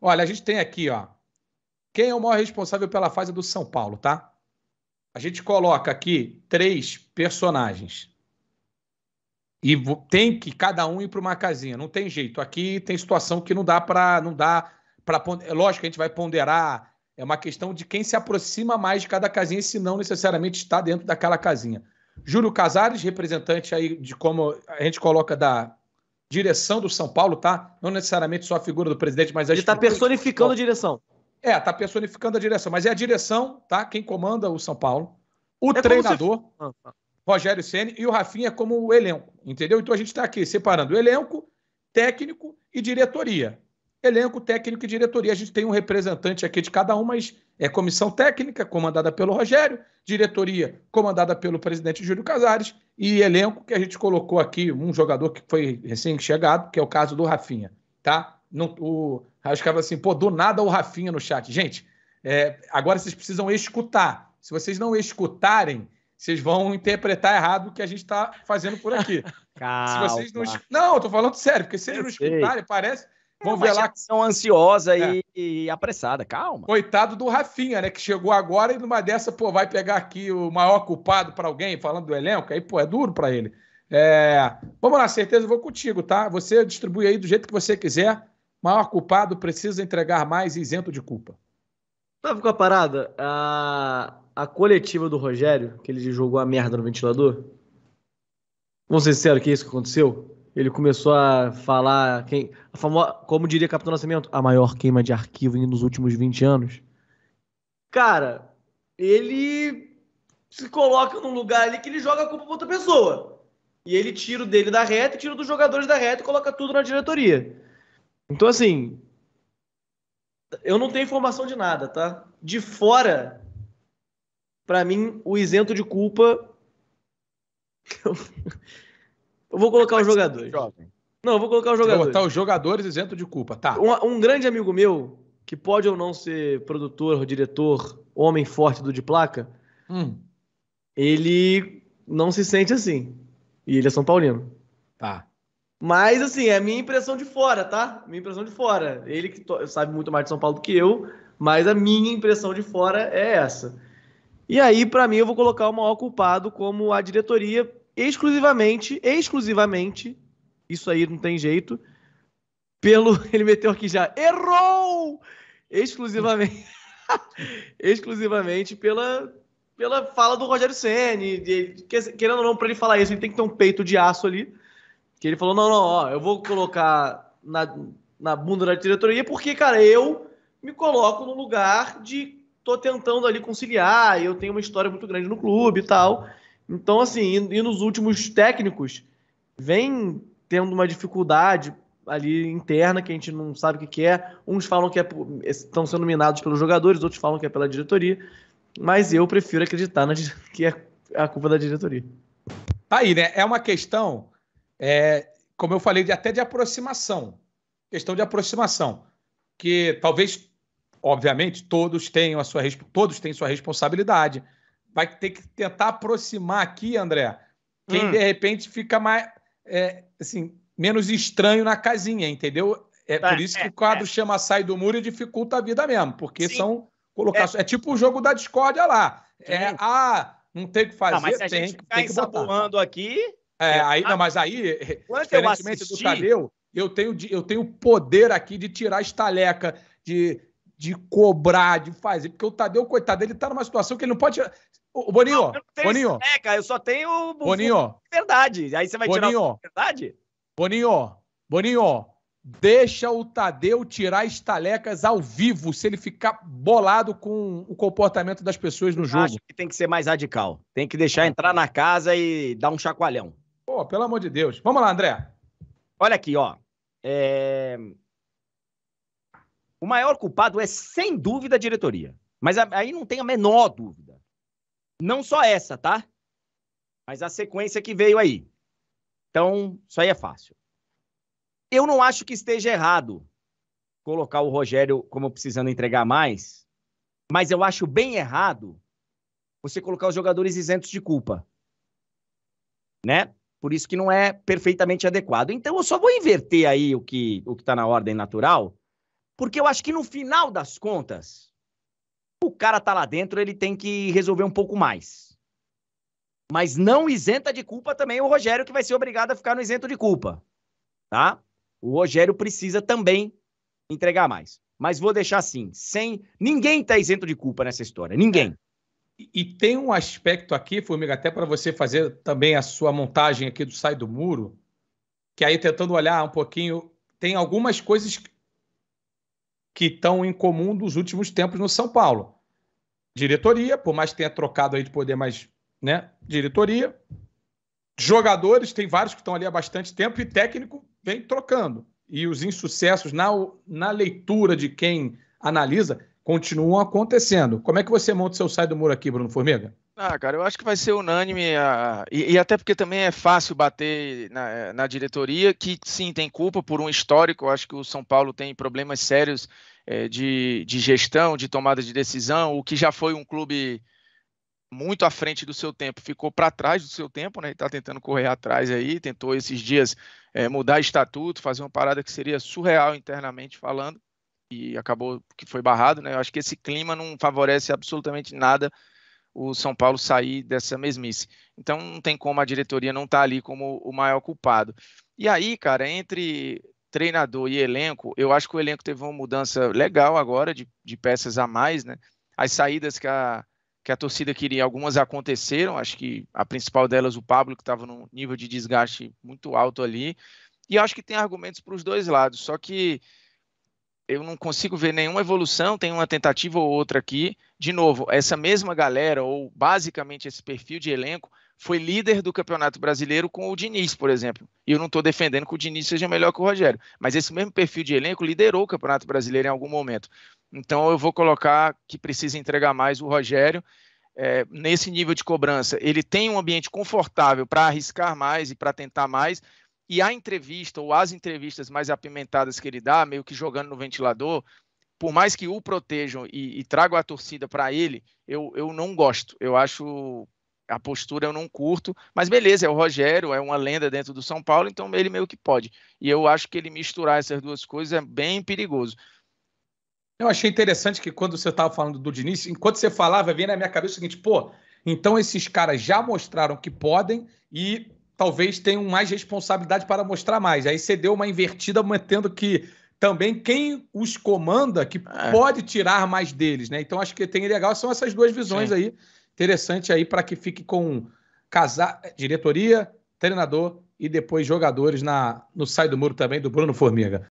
Olha, a gente tem aqui, ó. Quem é o maior responsável pela fase do São Paulo, tá? A gente coloca aqui três personagens. E tem que cada um ir para uma casinha. Não tem jeito. Aqui tem situação que não dá para. Não dá para. É lógico que a gente vai ponderar. É uma questão de quem se aproxima mais de cada casinha, se não necessariamente está dentro daquela casinha. Júlio Casares, representante aí de como a gente coloca da direção do São Paulo, tá? Não necessariamente só a figura do presidente, mas a Ele tá está personificando a direção. É, está personificando a direção, mas é a direção, tá? Quem comanda o São Paulo, o é treinador, se... Ah, tá. Rogério Ceni e o Rafinha como o elenco, entendeu? Então a gente está aqui separando elenco, técnico e diretoria. Elenco, técnico e diretoria. A gente tem um representante aqui de cada um, mas é comissão técnica, comandada pelo Rogério, diretoria, comandada pelo presidente Júlio Casares, e elenco que a gente colocou aqui, um jogador que foi recém-chegado, que é o caso do Rafinha, tá? o Rascava assim, pô, do nada o Rafinha no chat. Gente, é, agora vocês precisam escutar. Se vocês não escutarem, vocês vão interpretar errado o que a gente está fazendo por aqui. Calma. Se vocês não, não, eu tô falando sério, porque se vocês não escutarem, parece é, Vão ver lá que são ansiosa é. e, e, apressada, calma. Coitado do Rafinha, né? Que chegou agora e numa dessa, pô, vai pegar aqui o maior culpado para alguém, falando do elenco, aí, pô, é duro para ele. É... Vamos lá, certeza, eu vou contigo, tá? Você distribui aí do jeito que você quiser. Maior culpado precisa entregar mais isento de culpa. Tava com é a parada? A... a coletiva do Rogério, que ele jogou a merda no ventilador. Vamos ser sinceros que é isso que aconteceu? ele começou a falar quem a famosa, como diria Capitão Nascimento, a maior queima de arquivo nos últimos 20 anos. Cara, ele se coloca num lugar ali que ele joga a culpa pra outra pessoa. E ele tira o dele da reta, tira dos jogadores da reta e coloca tudo na diretoria. Então, assim, eu não tenho informação de nada, tá? De fora, para mim, o isento de culpa Eu vou colocar os é jogadores. Jovem. Não, eu vou colocar os jogadores. Vou botar os jogadores isento de culpa, tá. Um, um, grande amigo meu, que pode ou não ser produtor, diretor, homem forte do de placa, hum. ele não se sente assim. E ele é São Paulino. Tá. Mas, assim, é a minha impressão de fora, tá? Minha impressão de fora. Ele que sabe muito mais de São Paulo do que eu, mas a minha impressão de fora é essa. E aí, para mim, eu vou colocar o maior culpado como a diretoria, exclusivamente, exclusivamente, isso aí não tem jeito, pelo. Ele meteu aqui já. Errou! Exclusivamente. exclusivamente pela, pela fala do Rogério Senni. Querendo ou não, para ele falar isso, ele tem que ter um peito de aço ali. Que ele falou: não, não, ó, eu vou colocar na, na bunda da diretoria, porque, cara, eu me coloco no lugar de. tô tentando ali conciliar, eu tenho uma história muito grande no clube e tal. Então, assim, e, e nos últimos técnicos, vem tendo uma dificuldade ali interna que a gente não sabe o que, é. Uns falam que é, estão sendo minados pelos jogadores, outros falam que é pela diretoria. Mas eu prefiro acreditar na, que é a culpa da diretoria. Tá aí, né? É uma questão, é, como eu falei, de, até de aproximação. Questão de aproximação. Que talvez, obviamente, todos tenham a sua, todos têm sua responsabilidade vai ter que tentar aproximar aqui, André, quem hum. de repente fica mais, é, assim, menos estranho na casinha, entendeu? É tá, por isso é, que o quadro é. chama Sai do Muro e dificulta a vida mesmo, porque Sim. são colocações. É. é. tipo o jogo da discórdia lá. É, ah, não tem o que fazer, não, mas se a tem, gente ficar tem aqui. É, é, aí, não, mas aí, diferentemente assisti... do Tadeu, eu tenho eu tenho poder aqui de tirar estaleca, de, de cobrar, de fazer. Porque o Tadeu, coitado, ele está numa situação que ele não pode. O Boninho, não, eu não Boninho. É, eu só tenho Boninho. verdade. Aí você vai Boninho, tirar o verdade? Boninho, Boninho, deixa o Tadeu tirar estalecas ao vivo se ele ficar bolado com o comportamento das pessoas no eu jogo. Acho que tem que ser mais radical. Tem que deixar entrar na casa e dar um chacoalhão. Pô, pelo amor de Deus. Vamos lá, André. Olha aqui, ó. É... O maior culpado é, sem dúvida, a diretoria. Mas aí não tem a menor dúvida. Não só essa, tá? Mas a sequência que veio aí. Então, isso aí é fácil. Eu não acho que esteja errado colocar o Rogério como precisando entregar mais, mas eu acho bem errado você colocar os jogadores isentos de culpa. Né? Por isso que não é perfeitamente adequado. Então eu só vou inverter aí o que o que tá na ordem natural, porque eu acho que no final das contas, o cara tá lá dentro, ele tem que resolver um pouco mais. Mas não isenta de culpa também o Rogério, que vai ser obrigado a ficar no isento de culpa. Tá? O Rogério precisa também entregar mais. Mas vou deixar assim, sem. Ninguém tá isento de culpa nessa história. Ninguém. É, e tem um aspecto aqui, Formiga, até para você fazer também a sua montagem aqui do Sai do Muro, que aí tentando olhar um pouquinho, tem algumas coisas que estão em comum dos últimos tempos no São Paulo. Diretoria, por mais que tenha trocado aí de poder, mas, né, diretoria. Jogadores, tem vários que estão ali há bastante tempo, e técnico vem trocando. E os insucessos na, na leitura de quem analisa continuam acontecendo. Como é que você monta o seu sai do muro aqui, Bruno Formiga? Ah, cara, eu acho que vai ser unânime, a... e, e, até porque também é fácil bater na, na, diretoria, que sim, tem culpa por um histórico, eu acho que o São Paulo tem problemas sérios é, de, de gestão, de tomada de decisão, o que já foi um clube muito à frente do seu tempo, ficou para trás do seu tempo, né? Está tentando correr atrás aí, tentou esses dias é, mudar estatuto, fazer uma parada que seria surreal internamente falando, e acabou que foi barrado, né? Eu acho que esse clima não favorece absolutamente nada o São Paulo sair dessa mesmice. Então não tem como a diretoria não estar tá ali como o maior culpado. E aí, cara, entre treinador e elenco, eu acho que o elenco teve uma mudança legal agora de, de peças a mais, né? As saídas que a, que a torcida queria, algumas aconteceram, acho que a principal delas, o Pablo, que estava num nível de desgaste muito alto ali. E acho que tem argumentos para os dois lados, só que eu não consigo ver nenhuma evolução, tem uma tentativa ou outra aqui. De novo, essa mesma galera, ou basicamente esse perfil de elenco, foi líder do Campeonato Brasileiro com o Diniz, por exemplo. E eu não estou defendendo que o Diniz seja melhor que o Rogério, mas esse mesmo perfil de elenco liderou o Campeonato Brasileiro em algum momento. Então eu vou colocar que precisa entregar mais o Rogério é, nesse nível de cobrança. Ele tem um ambiente confortável para arriscar mais e para tentar mais, e a entrevista, ou as entrevistas mais apimentadas que ele dá, meio que jogando no ventilador, por mais que o protejam e, e tragam a torcida para ele, eu, eu não gosto. Eu acho a postura eu não curto, mas beleza, é o Rogério, é uma lenda dentro do São Paulo, então ele meio que pode. E eu acho que ele misturar essas duas coisas é bem perigoso. Eu achei interessante que quando você estava falando do Diniz, enquanto você falava, veio na minha cabeça o seguinte, pô, então esses caras já mostraram que podem e talvez tenham mais responsabilidade para mostrar mais. Aí você deu uma invertida, mantendo que também quem os comanda que é. pode tirar mais deles, né? Então acho que tem legal são essas duas visões Sim. aí, interessante aí para que fique com casar diretoria, treinador e depois jogadores na no sai do muro também do Bruno Formiga.